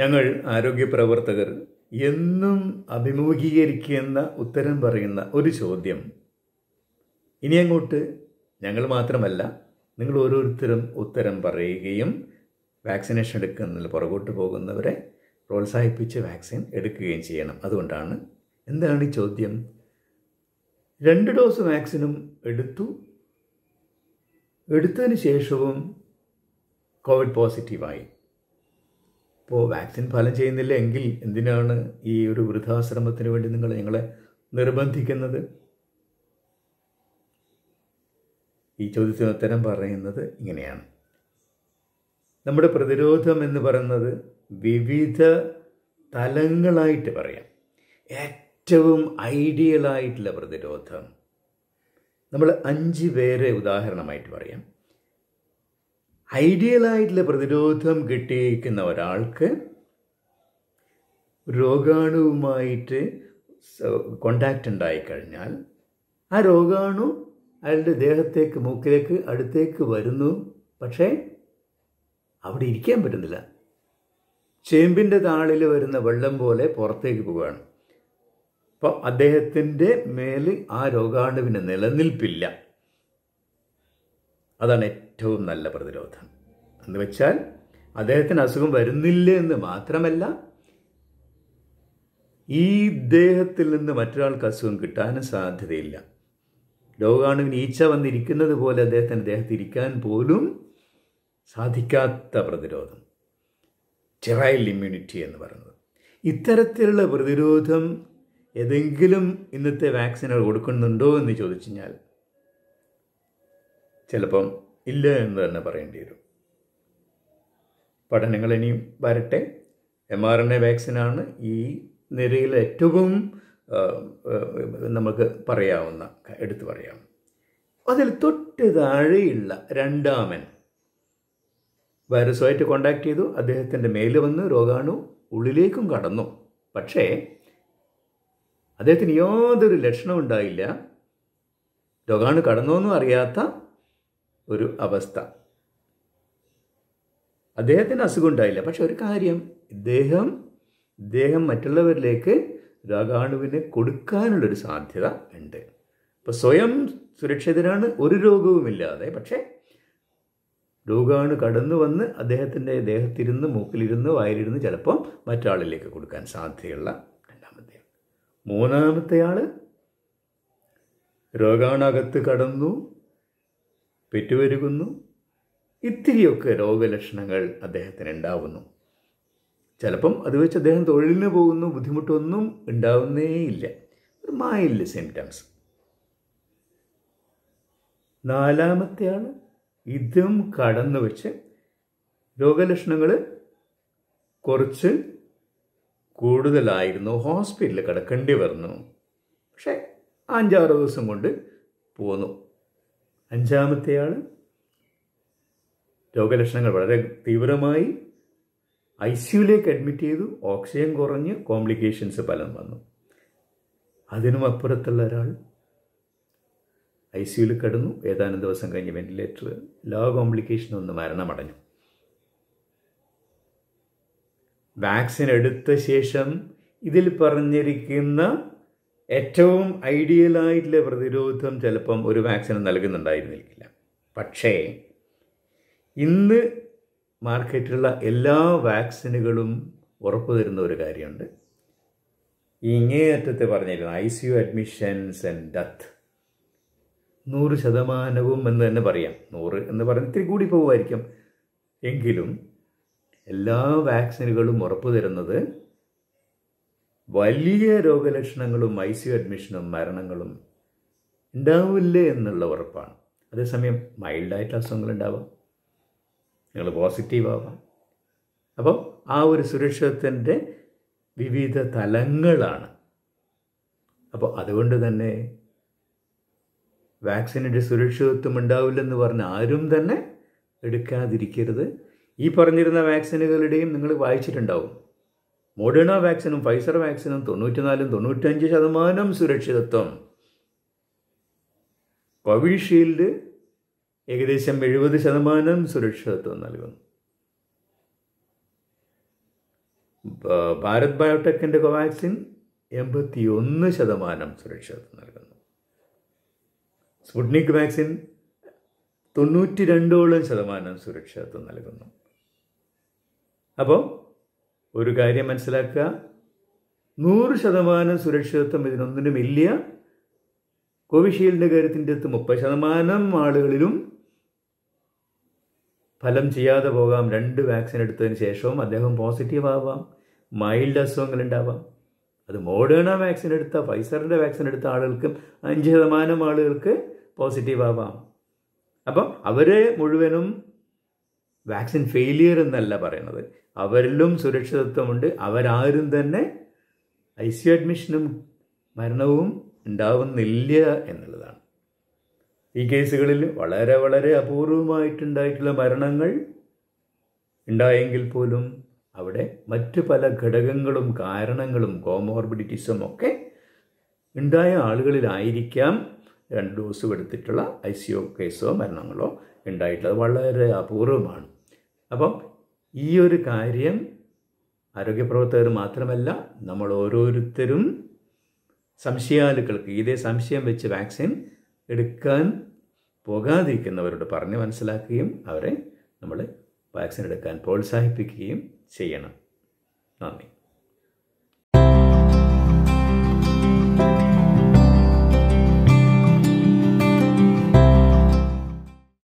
ഞങ്ങൾ ആരോഗ്യ പ്രവർത്തകർ എന്നും അഭിമുഖീകരിക്കുന്ന ഉത്തരം പറയുന്ന ഒരു ചോദ്യം ഇനി അങ്ങോട്ട് ഞങ്ങൾ മാത്രമല്ല നിങ്ങൾ ഓരോരുത്തരും ഉത്തരം പറയുകയും വാക്സിനേഷൻ എടുക്കുന്നതിൽ പുറകോട്ട് പോകുന്നവരെ പ്രോത്സാഹിപ്പിച്ച് വാക്സിൻ എടുക്കുകയും ചെയ്യണം അതുകൊണ്ടാണ് എന്താണ് ഈ ചോദ്യം രണ്ട് ഡോസ് വാക്സിനും എടുത്തു എടുത്തതിന് ശേഷവും കോവിഡ് പോസിറ്റീവായി ഇപ്പോൾ വാക്സിൻ ഫലം ചെയ്യുന്നില്ല എങ്കിൽ എന്തിനാണ് ഈ ഒരു വൃദ്ധാശ്രമത്തിന് വേണ്ടി നിങ്ങൾ ഞങ്ങളെ നിർബന്ധിക്കുന്നത് ഈ ചോദ്യത്തിന് ഉത്തരം പറയുന്നത് ഇങ്ങനെയാണ് നമ്മുടെ പ്രതിരോധം എന്ന് പറയുന്നത് വിവിധ തലങ്ങളായിട്ട് പറയാം ഏറ്റവും ഐഡിയലായിട്ടുള്ള പ്രതിരോധം നമ്മൾ അഞ്ച് പേരെ ഉദാഹരണമായിട്ട് പറയാം ഐഡിയലായിട്ടുള്ള പ്രതിരോധം കിട്ടിയിരിക്കുന്ന ഒരാൾക്ക് രോഗാണുവുമായിട്ട് കോണ്ടാക്റ്റ് ഉണ്ടായിക്കഴിഞ്ഞാൽ ആ രോഗാണു അയാളുടെ ദേഹത്തേക്ക് മൂക്കിലേക്ക് അടുത്തേക്ക് വരുന്നു പക്ഷേ അവിടെ ഇരിക്കാൻ പറ്റുന്നില്ല ചേമ്പിൻ്റെ താളിൽ വരുന്ന വെള്ളം പോലെ പുറത്തേക്ക് പോവുകയാണ് അപ്പോൾ അദ്ദേഹത്തിൻ്റെ മേൽ ആ രോഗാണുവിന് നിലനിൽപ്പില്ല അതാണ് ഏറ്റവും നല്ല പ്രതിരോധം എന്ന് വെച്ചാൽ അദ്ദേഹത്തിന് അസുഖം വരുന്നില്ല എന്ന് മാത്രമല്ല ഈ ദേഹത്തിൽ നിന്ന് മറ്റൊരാൾക്ക് അസുഖം കിട്ടാനും സാധ്യതയില്ല രോഗാണുവിന് ഈച്ച വന്നിരിക്കുന്നത് പോലെ അദ്ദേഹത്തിന് ദേഹത്തിരിക്കാൻ പോലും സാധിക്കാത്ത പ്രതിരോധം ചിറൈൽ ഇമ്മ്യൂണിറ്റി എന്ന് പറയുന്നത് ഇത്തരത്തിലുള്ള പ്രതിരോധം ഏതെങ്കിലും ഇന്നത്തെ വാക്സിനുകൾ കൊടുക്കുന്നുണ്ടോ എന്ന് ചോദിച്ചു കഴിഞ്ഞാൽ ചിലപ്പം ഇല്ല എന്ന് തന്നെ പറയേണ്ടി വരും പഠനങ്ങൾ ഇനിയും വരട്ടെ എം ആർ എൻ എ വാക്സിനാണ് ഈ നിരയിൽ ഏറ്റവും നമുക്ക് പറയാവുന്ന എടുത്തു പറയാം അതിൽ തൊട്ട് താഴെയുള്ള രണ്ടാമൻ വൈറസുമായിട്ട് കോണ്ടാക്ട് ചെയ്തു അദ്ദേഹത്തിൻ്റെ മേല് വന്ന് രോഗാണു ഉള്ളിലേക്കും കടന്നു പക്ഷേ അദ്ദേഹത്തിന് യാതൊരു ലക്ഷണം ഉണ്ടായില്ല രോഗാണു കടന്നോന്നും അറിയാത്ത ഒരു അവസ്ഥ അദ്ദേഹത്തിന് അസുഖം ഉണ്ടായില്ല പക്ഷെ ഒരു കാര്യം ഇദ്ദേഹം ഇദ്ദേഹം മറ്റുള്ളവരിലേക്ക് രാഗാണുവിനെ കൊടുക്കാനുള്ളൊരു സാധ്യത ഉണ്ട് ഇപ്പോൾ സ്വയം സുരക്ഷിതനാണ് ഒരു രോഗവുമില്ലാതെ പക്ഷേ രോഗാണു കടന്നു വന്ന് അദ്ദേഹത്തിൻ്റെ ദേഹത്തിരുന്ന് മൂക്കിലിരുന്ന് വായിലിരുന്ന് ചിലപ്പം മറ്റാളിലേക്ക് കൊടുക്കാൻ സാധ്യതയുള്ള രണ്ടാമത്തെ മൂന്നാമത്തെ ആൾ രോഗാണകത്ത് കടന്നു പെറ്റുപെരുകുന്നു ഇത്തിരിയൊക്കെ രോഗലക്ഷണങ്ങൾ അദ്ദേഹത്തിന് ഉണ്ടാവുന്നു ചിലപ്പം അത് വെച്ച് അദ്ദേഹം തൊഴിലിന് പോകുന്നു ബുദ്ധിമുട്ടൊന്നും ഉണ്ടാവുന്നേയില്ല ഒരു മായില്ല സിംറ്റംസ് നാലാമത്തെ ആൾ ഇതും കടന്നു വെച്ച് രോഗലക്ഷണങ്ങൾ കുറച്ച് കൂടുതലായിരുന്നു ഹോസ്പിറ്റലിൽ കിടക്കേണ്ടി വരുന്നു പക്ഷേ അഞ്ചാറ് ദിവസം കൊണ്ട് പോന്നു അഞ്ചാമത്തെ ആൾ രോഗലക്ഷണങ്ങൾ വളരെ തീവ്രമായി ഐ സിയുലേക്ക് അഡ്മിറ്റ് ചെയ്തു ഓക്സിജൻ കുറഞ്ഞ് കോംപ്ലിക്കേഷൻസ് ഫലം വന്നു അതിനും അപ്പുറത്തുള്ള ഒരാൾ ഐ സിയുയിൽ കിടന്നു ഏതാനും ദിവസം കഴിഞ്ഞ് വെന്റിലേറ്റർ ലോ കോംപ്ലിക്കേഷൻ ഒന്ന് മരണമടഞ്ഞു വാക്സിൻ എടുത്ത ശേഷം ഇതിൽ പറഞ്ഞിരിക്കുന്ന ഏറ്റവും ഐഡിയലായിട്ടുള്ള പ്രതിരോധം ചിലപ്പം ഒരു വാക്സിന് നൽകുന്നുണ്ടായിരുന്നിരിക്കില്ല പക്ഷേ ഇന്ന് മാർക്കറ്റിലുള്ള എല്ലാ വാക്സിനുകളും ഉറപ്പു തരുന്ന ഒരു കാര്യമുണ്ട് ഇങ്ങേയറ്റത്തെ പറഞ്ഞിരുന്നു I C U admissions and death നൂറ് ശതമാനവും എന്ന് തന്നെ പറയാം നൂറ് എന്ന് പറഞ്ഞ് ഇത്തിരി കൂടി പോകുമായിരിക്കും എങ്കിലും എല്ലാ വാക്സിനുകളും ഉറപ്പു തരുന്നത് വലിയ രോഗലക്ഷണങ്ങളും ഐ സി യു അഡ്മിഷനും മരണങ്ങളും ഉണ്ടാവില്ല എന്നുള്ള ഉറപ്പാണ് അതേസമയം മൈൽഡായിട്ട് ഉണ്ടാവാം നിങ്ങൾ പോസിറ്റീവ് ആവാം അപ്പോൾ ആ ഒരു സുരക്ഷിതത്വത്തിൻ്റെ വിവിധ തലങ്ങളാണ് അപ്പോൾ അതുകൊണ്ട് തന്നെ വാക്സിനിൻ്റെ സുരക്ഷിതത്വം ഉണ്ടാവില്ലെന്ന് പറഞ്ഞ് ആരും തന്നെ എടുക്കാതിരിക്കരുത് ഈ പറഞ്ഞിരുന്ന വാക്സിനുകളുടെയും നിങ്ങൾ വായിച്ചിട്ടുണ്ടാവും മോഡേണ വാക്സിനും ഫൈസർ വാക്സിനും തൊണ്ണൂറ്റിനാലും തൊണ്ണൂറ്റഞ്ച് ശതമാനം സുരക്ഷിതത്വം കോവിഷീൽഡ് ഏകദേശം എഴുപത് ശതമാനം സുരക്ഷിതത്വം നൽകുന്നു ഭാരത് ബയോടെക്കിൻ്റെ കോവാക്സിൻ എൺപത്തി ഒന്ന് ശതമാനം സുരക്ഷിതത്വം നൽകുന്നു സ്പുട്നിക് വാക്സിൻ തൊണ്ണൂറ്റി രണ്ടോളം ശതമാനം സുരക്ഷിതത്വം നൽകുന്നു അപ്പോൾ ഒരു കാര്യം മനസ്സിലാക്കുക നൂറ് ശതമാനം സുരക്ഷിതത്വം ഇതിനൊന്നിനുമില്ല കോവിഷീൽഡിൻ്റെ കാര്യത്തിൻ്റെ അടുത്ത് മുപ്പത് ശതമാനം ആളുകളിലും ഫലം ചെയ്യാതെ പോകാം രണ്ട് വാക്സിൻ എടുത്തതിന് ശേഷവും അദ്ദേഹം പോസിറ്റീവ് ആവാം മൈൽഡ് ഉണ്ടാവാം അത് മോഡേണ വാക്സിൻ എടുത്ത ഫൈസറിൻ്റെ വാക്സിൻ എടുത്ത ആളുകൾക്കും അഞ്ച് ശതമാനം ആളുകൾക്ക് പോസിറ്റീവ് ആവാം അപ്പം അവരെ മുഴുവനും വാക്സിൻ ഫെയിലിയർ എന്നല്ല പറയുന്നത് അവരിലും സുരക്ഷിതത്വമുണ്ട് അവരാരും തന്നെ ഐ സി അഡ്മിഷനും മരണവും ഉണ്ടാവുന്നില്ല എന്നുള്ളതാണ് ഈ കേസുകളിൽ വളരെ വളരെ അപൂർവമായിട്ടുണ്ടായിട്ടുള്ള മരണങ്ങൾ ഉണ്ടായെങ്കിൽ പോലും അവിടെ മറ്റു പല ഘടകങ്ങളും കാരണങ്ങളും കോമോർബിഡിറ്റീസും ഒക്കെ ഉണ്ടായ ആളുകളിലായിരിക്കാം രണ്ട് ഡോസും എടുത്തിട്ടുള്ള ഐ സി കേസോ മരണങ്ങളോ ഉണ്ടായിട്ടുള്ളത് വളരെ അപൂർവമാണ് അപ്പം ഈ ഒരു കാര്യം ആരോഗ്യപ്രവർത്തകർ മാത്രമല്ല നമ്മൾ ഓരോരുത്തരും സംശയാലുക്കൾക്ക് ഇതേ സംശയം വെച്ച് വാക്സിൻ എടുക്കാൻ പോകാതിരിക്കുന്നവരോട് പറഞ്ഞ് മനസ്സിലാക്കുകയും അവരെ നമ്മൾ വാക്സിൻ എടുക്കാൻ പ്രോത്സാഹിപ്പിക്കുകയും ചെയ്യണം നന്ദി